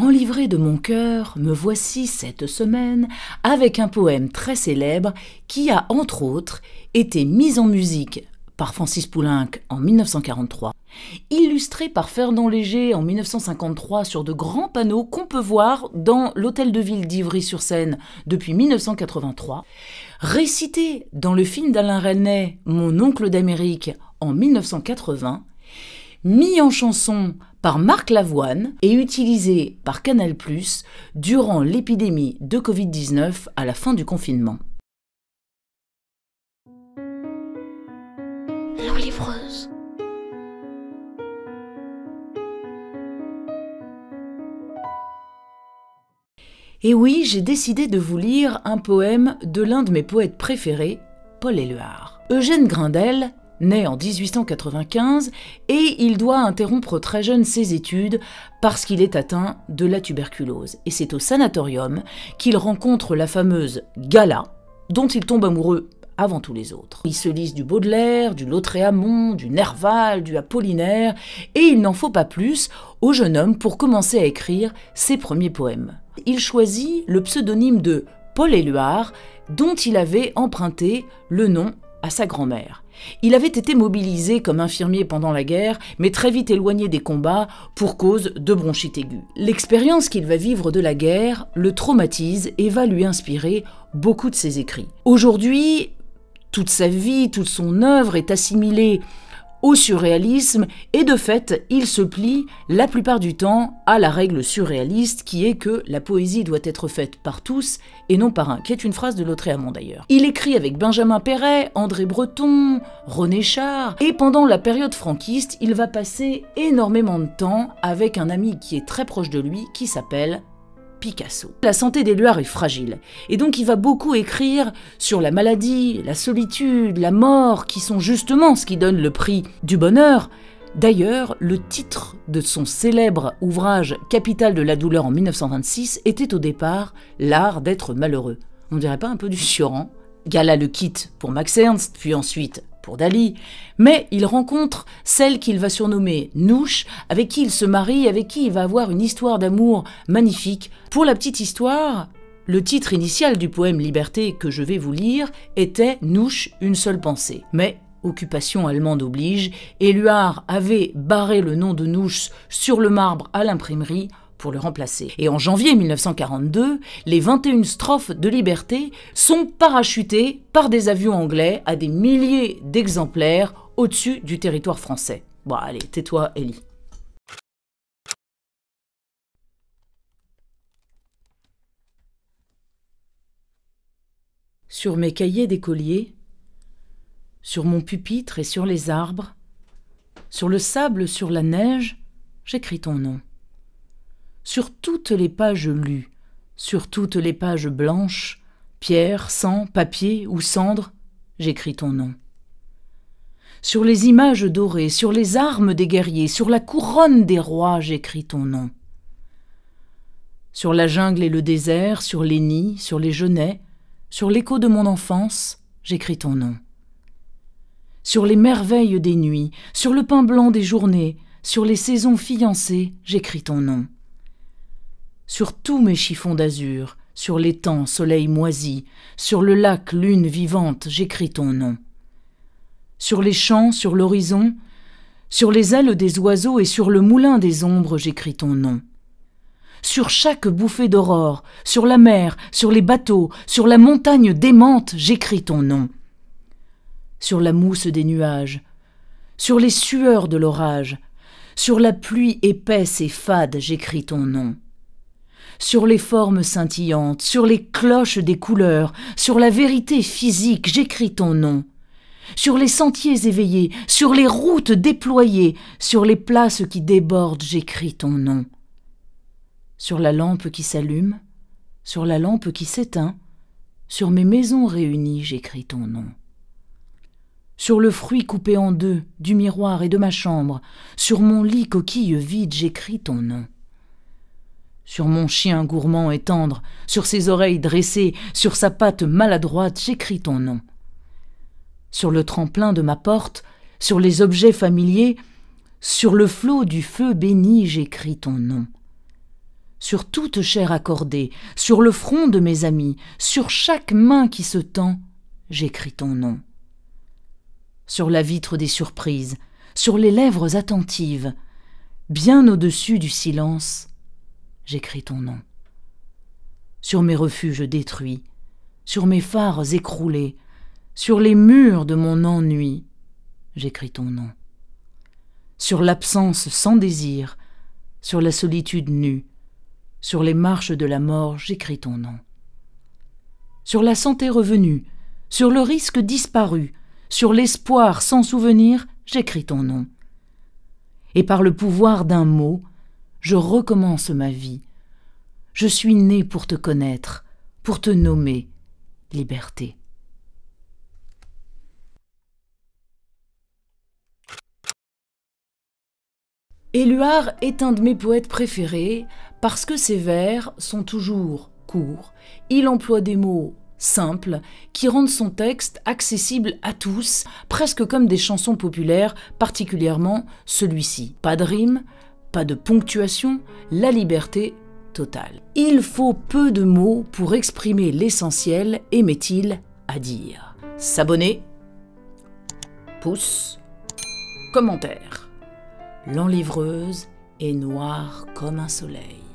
Enlivré de mon cœur, me voici cette semaine avec un poème très célèbre qui a, entre autres, été mis en musique par Francis Poulenc en 1943, illustré par Fernand Léger en 1953 sur de grands panneaux qu'on peut voir dans l'hôtel de ville d'Ivry-sur-Seine depuis 1983, récité dans le film d'Alain Resnais Mon oncle d'Amérique en 1980, mis en chanson par Marc Lavoine et utilisé par Canal ⁇ durant l'épidémie de Covid-19 à la fin du confinement. livreuse Et oui, j'ai décidé de vous lire un poème de l'un de mes poètes préférés, Paul Éluard. Eugène Grindel Né en 1895, et il doit interrompre très jeune ses études parce qu'il est atteint de la tuberculose. Et c'est au sanatorium qu'il rencontre la fameuse Gala, dont il tombe amoureux avant tous les autres. Il se lise du Baudelaire, du Lautréamont, du Nerval, du Apollinaire, et il n'en faut pas plus au jeune homme pour commencer à écrire ses premiers poèmes. Il choisit le pseudonyme de Paul Éluard, dont il avait emprunté le nom à sa grand-mère. Il avait été mobilisé comme infirmier pendant la guerre, mais très vite éloigné des combats pour cause de bronchite aiguë. L'expérience qu'il va vivre de la guerre le traumatise et va lui inspirer beaucoup de ses écrits. Aujourd'hui, toute sa vie, toute son œuvre est assimilée au surréalisme et de fait il se plie la plupart du temps à la règle surréaliste qui est que la poésie doit être faite par tous et non par un, qui est une phrase de Lautréamont d'ailleurs. Il écrit avec Benjamin Perret, André Breton, René Char et pendant la période franquiste il va passer énormément de temps avec un ami qui est très proche de lui qui s'appelle Picasso. La santé d'Éluard est fragile, et donc il va beaucoup écrire sur la maladie, la solitude, la mort, qui sont justement ce qui donne le prix du bonheur. D'ailleurs, le titre de son célèbre ouvrage Capital de la douleur en 1926 était au départ L'art d'être malheureux. On dirait pas un peu du surant Gala le quitte pour Max Ernst, puis ensuite Dali, mais il rencontre celle qu'il va surnommer Nouche, avec qui il se marie, avec qui il va avoir une histoire d'amour magnifique. Pour la petite histoire, le titre initial du poème Liberté que je vais vous lire était Nouche, une seule pensée. Mais occupation allemande oblige, Éluard avait barré le nom de Nouche sur le marbre à l'imprimerie pour le remplacer. Et en janvier 1942, les 21 strophes de Liberté sont parachutées par des avions anglais à des milliers d'exemplaires au-dessus du territoire français. Bon, allez, tais-toi, Ellie. Sur mes cahiers d'écolier, sur mon pupitre et sur les arbres, sur le sable, sur la neige, j'écris ton nom sur toutes les pages lues, sur toutes les pages blanches, pierre, sang, papier ou cendre, j'écris ton nom. Sur les images dorées, sur les armes des guerriers, sur la couronne des rois, j'écris ton nom. Sur la jungle et le désert, sur les nids, sur les genêts, sur l'écho de mon enfance, j'écris ton nom. Sur les merveilles des nuits, sur le pain blanc des journées, sur les saisons fiancées, j'écris ton nom sur tous mes chiffons d'azur, sur l'étang, soleil moisi, sur le lac, lune vivante, j'écris ton nom. Sur les champs, sur l'horizon, sur les ailes des oiseaux et sur le moulin des ombres, j'écris ton nom. Sur chaque bouffée d'aurore, sur la mer, sur les bateaux, sur la montagne démente, j'écris ton nom. Sur la mousse des nuages, sur les sueurs de l'orage, sur la pluie épaisse et fade, j'écris ton nom sur les formes scintillantes, sur les cloches des couleurs, sur la vérité physique, j'écris ton nom. Sur les sentiers éveillés, sur les routes déployées, sur les places qui débordent, j'écris ton nom. Sur la lampe qui s'allume, sur la lampe qui s'éteint, sur mes maisons réunies, j'écris ton nom sur le fruit coupé en deux, du miroir et de ma chambre, sur mon lit coquille vide, j'écris ton nom. Sur mon chien gourmand et tendre, sur ses oreilles dressées, sur sa patte maladroite, j'écris ton nom. Sur le tremplin de ma porte, sur les objets familiers, sur le flot du feu béni, j'écris ton nom. Sur toute chair accordée, sur le front de mes amis, sur chaque main qui se tend, j'écris ton nom. Sur la vitre des surprises, sur les lèvres attentives, bien au-dessus du silence, j'écris ton nom. Sur mes refuges détruits, sur mes phares écroulés, sur les murs de mon ennui, j'écris ton nom. Sur l'absence sans désir, sur la solitude nue, sur les marches de la mort, j'écris ton nom. Sur la santé revenue, sur le risque disparu, sur l'espoir sans souvenir, j'écris ton nom. Et par le pouvoir d'un mot, je recommence ma vie. Je suis né pour te connaître, pour te nommer, liberté. Éluard est un de mes poètes préférés parce que ses vers sont toujours courts. Il emploie des mots simples qui rendent son texte accessible à tous, presque comme des chansons populaires, particulièrement celui-ci. Pas de rime, pas de ponctuation, la liberté totale. Il faut peu de mots pour exprimer l'essentiel, aimait-il à dire. S'abonner, pouce, commentaire. L'enlivreuse est noire comme un soleil.